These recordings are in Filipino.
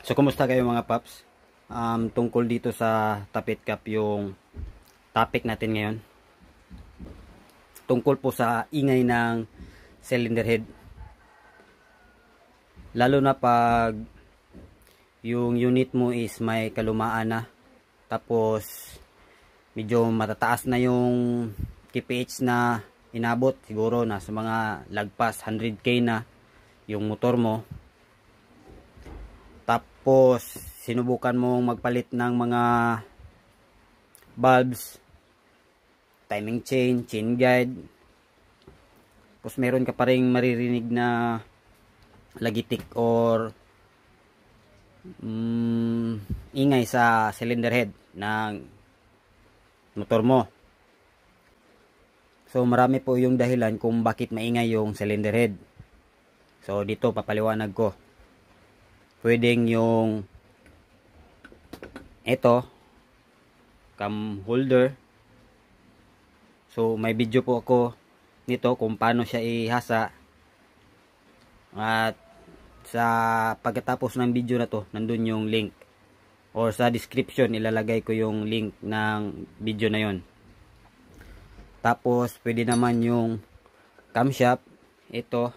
So kumusta kayo mga paps? Um, tungkol dito sa tapit cap yung topic natin ngayon. Tungkol po sa ingay ng cylinder head. Lalo na pag yung unit mo is may kalumaan na tapos medyo matataas na yung kph na inabot siguro na sa mga lagpas 100k na yung motor mo tapos sinubukan mong magpalit ng mga bulbs timing chain, chain guide tapos meron ka pa rin maririnig na lagitik or um, ingay sa cylinder head ng motor mo so marami po yung dahilan kung bakit maingay yung cylinder head so dito papaliwanag ko pwedeng yung ito cam holder so may video po ako nito kung paano siya ihasa at sa pagkatapos ng video na to nandun yung link or sa description ilalagay ko yung link ng video na yon tapos pwede naman yung camshaft ito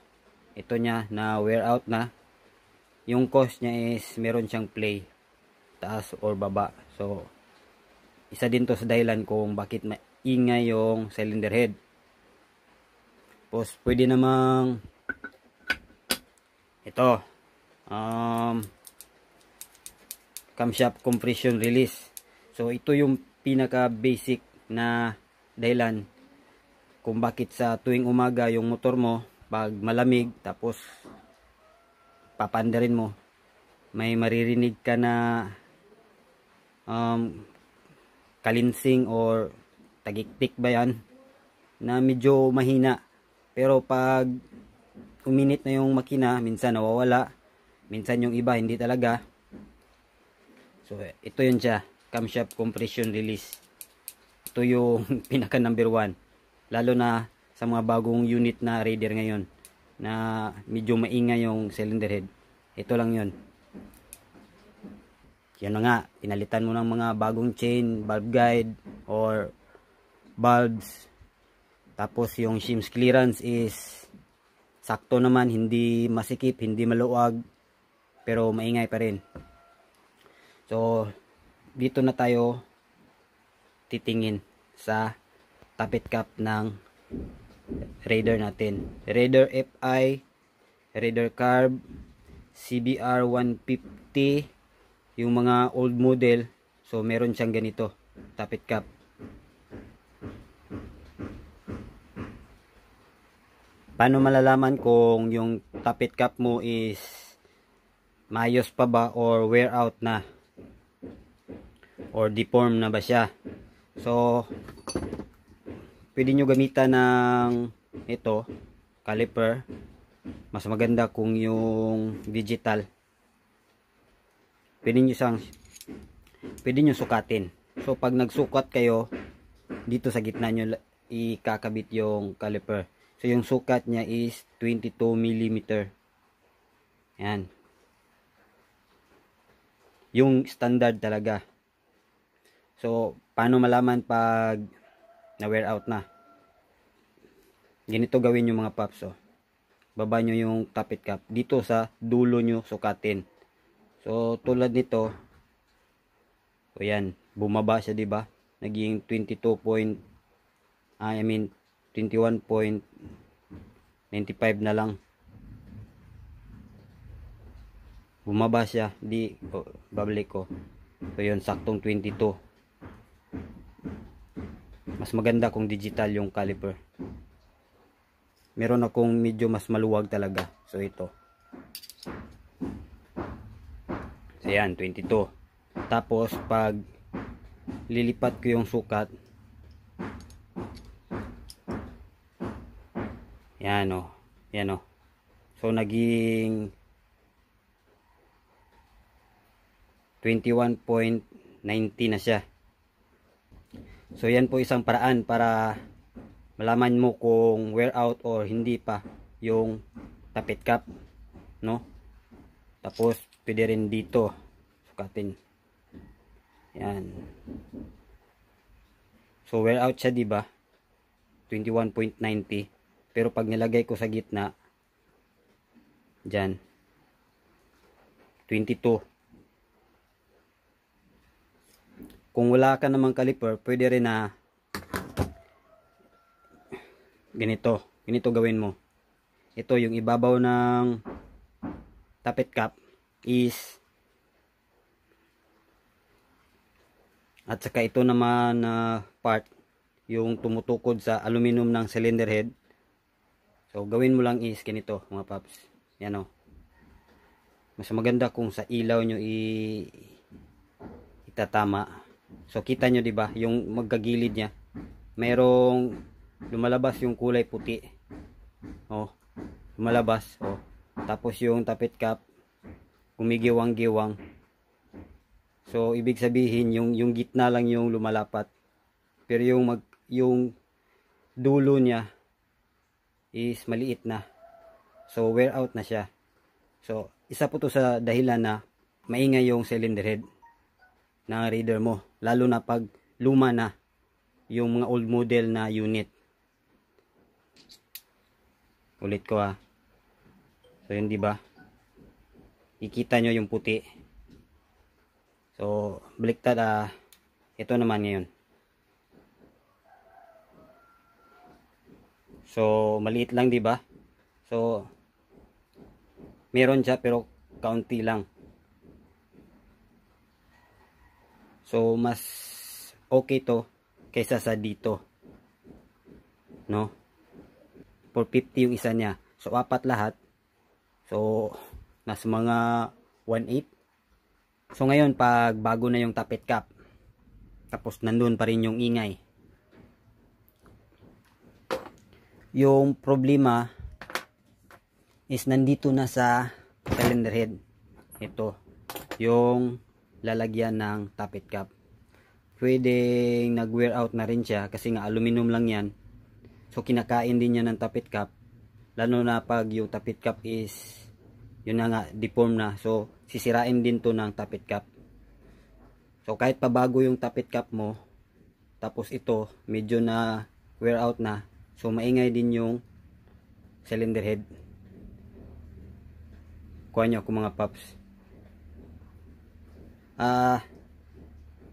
ito nya na wear out na yung cost niya is meron siyang play taas or baba so isa din to sa dahilan kung bakit maingay yung cylinder head tapos pwede namang ito um, camshaft compression release so ito yung pinaka basic na dahilan kung bakit sa tuwing umaga yung motor mo pag malamig tapos papandarin mo may maririnig ka na um, kalinsing or tagiktik ba yan na medyo mahina pero pag uminit na yung makina minsan nawawala minsan yung iba hindi talaga so ito yun siya camshaft compression release ito yung pinaka number 1 lalo na sa mga bagong unit na raider ngayon na medyo maingay yung cylinder head ito lang yun yun nga pinalitan mo ng mga bagong chain valve guide or valves tapos yung shims clearance is sakto naman hindi masikip hindi maluwag pero maingay pa rin so dito na tayo titingin sa tappet cap ng radar natin. Radar FI, radar carb, CBR 150, yung mga old model. So, meron siyang ganito, tapit cap. Paano malalaman kung yung tapit cap mo is mayos pa ba or wear out na? Or deform na ba siya? So, pwede nyo gamitan ng ito, caliper. Mas maganda kung yung digital. Pwede nyo isang pwede nyo sukatin. So, pag nagsukat kayo, dito sa gitna nyo ikakabit yung caliper. So, yung sukat niya is 22 mm. Yan. Yung standard talaga. So, paano malaman pag na wear out na ganito gawin yung mga paps oh. baba nyo yung tapit cap dito sa dulo nyo sukatin so tulad nito o yan bumaba siya di ba naging 22 point I mean 21.95 na lang bumaba siya di oh, babalik ko so yun saktong 22 mas maganda kung digital yung caliper meron akong medyo mas maluwag talaga so ito so yan 22 tapos pag lilipat ko yung sukat yan o oh. yan o oh. so naging 21.90 na siya So yan po isang paraan para malaman mo kung wear out or hindi pa yung tapit cap, no? Tapos pwede rin dito sukatin. Yan. So wear out siya, 'di ba? 21.90. Pero pag nilagay ko sa gitna, diyan 22 kung wala ka namang caliper pwede rin na ganito ganito gawin mo ito yung ibabaw ng tapet cap is at saka ito naman na uh, part yung tumutukod sa aluminum ng cylinder head so gawin mo lang is ganito mga paps yan o oh. mas maganda kung sa ilaw nyo i itatama So kita nyo 'di ba, yung magkagilid niya. Merong lumalabas yung kulay puti. Oh, lumalabas. Oh. Tapos yung tapit cap gumigiwang-giwang. So ibig sabihin yung yung gitna lang yung lumalapat. Pero yung mag yung dulo niya is maliit na. So wear out na siya. So isa po to sa dahilan na maingay yung cylinder head ng reader mo. Lalo na pag luma na yung mga old model na unit. Ulit ko ha. Ah. So yun di ba? Ikita nyo yung puti. So baliktad ah. Ito naman ngayon. So maliit lang di ba? So meron siya pero kaunti lang. So, mas okay to kaysa sa dito. No? For 50 yung isa niya. So, apat lahat. So, nasa mga 1.8. So, ngayon, pag bago na yung tapet cap, tapos nandun pa rin yung ingay. Yung problema is nandito na sa cylinder head. Ito. Yung lalagyan ng tappet cap. Pwedeng nag-wear out na rin siya kasi nga aluminum lang yan. So kinakain din niya ng tappet cap. Lalo na pag yung tappet cap is yun na nga deform na. So sisirain din to ng tappet cap. So kahit pabago yung tappet cap mo tapos ito medyo na wear out na. So maingay din yung cylinder head. Kuha nyo ako mga paps ah uh,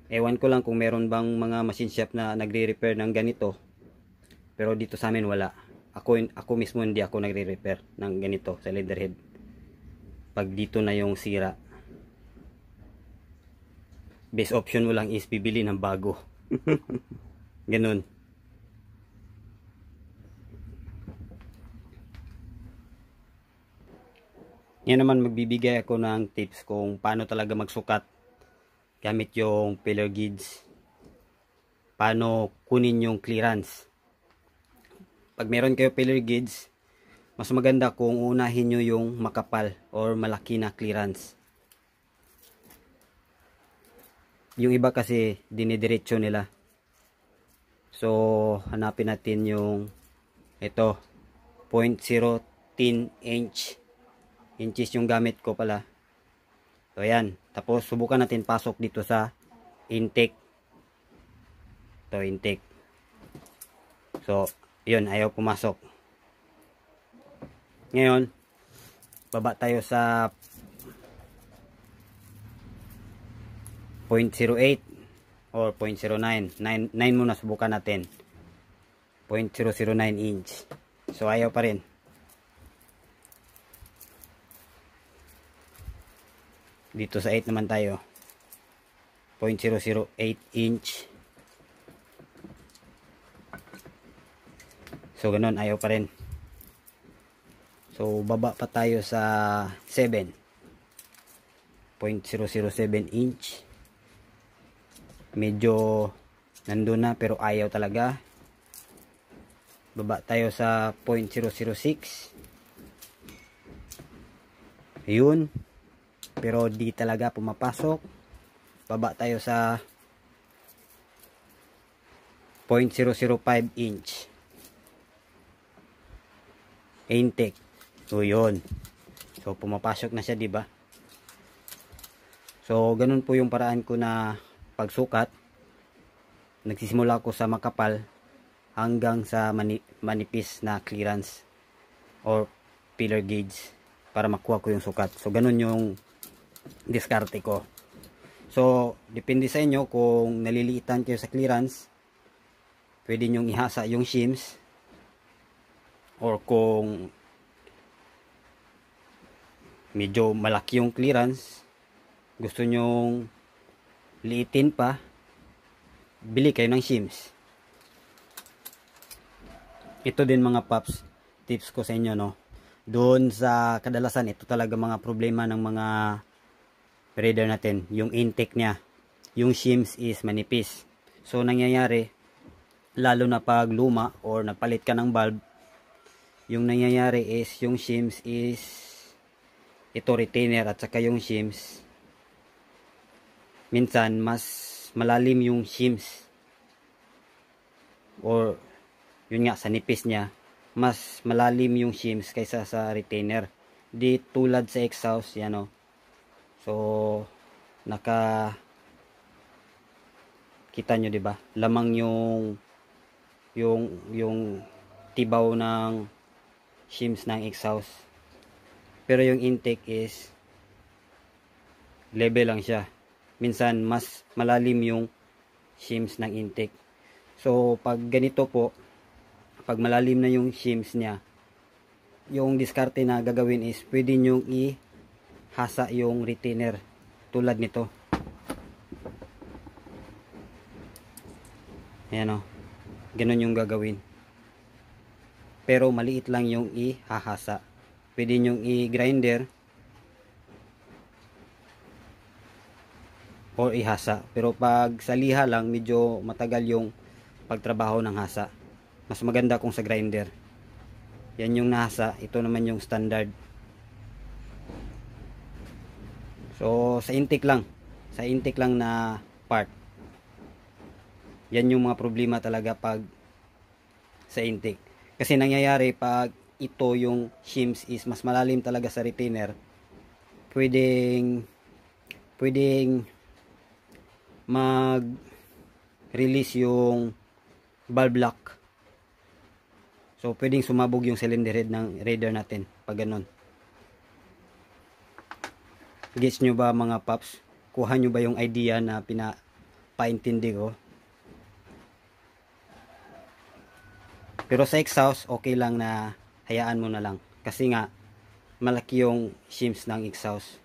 ewan ko lang kung meron bang mga machine shop na nagre-repair ng ganito pero dito sa amin wala ako, ako mismo hindi ako nagre-repair ng ganito sa head. pag dito na yung sira best option mo lang is bibili ng bago ganun yan naman magbibigay ako ng tips kung paano talaga magsukat gamit yung pillar guides paano kunin yung clearance pag meron kayo pillar guides mas maganda kung unahin nyo yung makapal or malaki na clearance yung iba kasi dinidiretso nila so hanapin natin yung ito 0.010 inch inches yung gamit ko pala so ayan tapos subukan natin pasok dito sa intake. To intake. So, 'yun ayaw pumasok. Ngayon, baba tayo sa 0.08 or 0.09. 9, 9 muna subukan natin. 0.009 inch. So ayaw pa rin. dito sa 8 naman tayo 0.008 inch so ganun ayaw pa rin so baba pa tayo sa 7 0.007 inch medyo nandun na pero ayaw talaga baba tayo sa 0.006 yun pero di talaga pumapasok baba tayo sa 0.005 inch intake so yun so pumapasok na siya di ba so ganun po yung paraan ko na pagsukat nagsisimula ko sa makapal hanggang sa mani manipis na clearance or pillar gauge para makuha ko yung sukat so ganun yung diskarte ko so depende sa inyo kung naliliitan kayo sa clearance pwede nyong ihasa yung shims or kung medyo malaki yung clearance gusto nyong liitin pa bili kayo ng shims ito din mga paps tips ko sa inyo no doon sa kadalasan ito talaga mga problema ng mga reader natin, yung intake niya, yung shims is manipis. So, nangyayari, lalo na pag luma or nagpalit ka ng bulb, yung nangyayari is yung shims is ito retainer at saka yung shims minsan mas malalim yung shims or yun nga sa nipis niya mas malalim yung shims kaysa sa retainer di tulad sa exhaust yan o oh. So, naka kita nyo 'di ba? Lamang yung yung yung tibaw ng shims ng exhaust. Pero yung intake is level lang siya. Minsan mas malalim yung shims ng intake. So pag ganito po, pag malalim na yung shims niya, yung diskarte na gagawin is pwede nyo i hasa yung retainer tulad nito ayan o ganun yung gagawin pero maliit lang yung ihahasa pwede nyong i-grinder o ihasa pero pag sa liha lang medyo matagal yung pagtrabaho ng hasa mas maganda kung sa grinder yan yung nasa ito naman yung standard So, sa intake lang. Sa intake lang na part. Yan yung mga problema talaga pag sa intake. Kasi nangyayari pag ito yung shims is mas malalim talaga sa retainer, pwedeng pwedeng mag release yung valve lock. So, pwedeng sumabog yung cylinder head ng radar natin pag ganun. Gets nyo ba mga paps? Kuha nyo ba yung idea na pinapaintindi ko? Pero sa exhaust, okay lang na hayaan mo na lang. Kasi nga, malaki yung shims ng exhaust.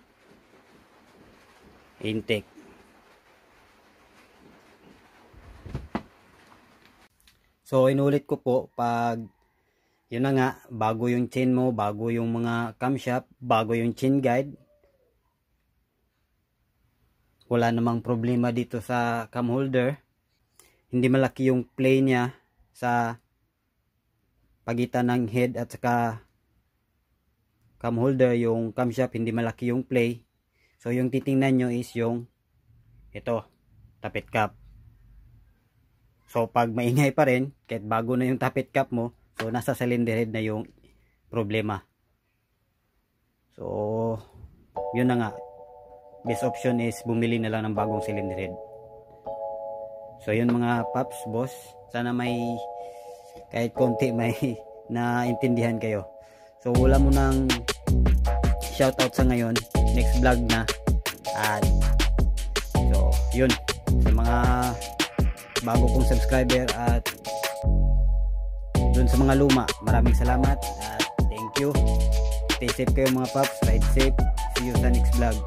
Intake. So, inulit ko po pag yun na nga, bago yung chain mo, bago yung mga camshaft, bago yung chain guide, wala namang problema dito sa cam holder hindi malaki yung play niya sa pagitan ng head at saka cam holder yung camshaft hindi malaki yung play so yung titingnan nyo is yung ito tapit cap so pag maingay pa rin kahit bago na yung tapit cap mo so nasa cylinder head na yung problema so yun na nga best option is bumili na lang ng bagong cylinder head so yun mga paps boss sana may kahit konti may naintindihan kayo so wala mo nang shoutout sa ngayon next vlog na at so yun sa mga bago kong subscriber at dun sa mga luma maraming salamat at thank you stay safe kayo mga paps ride safe see you sa next vlog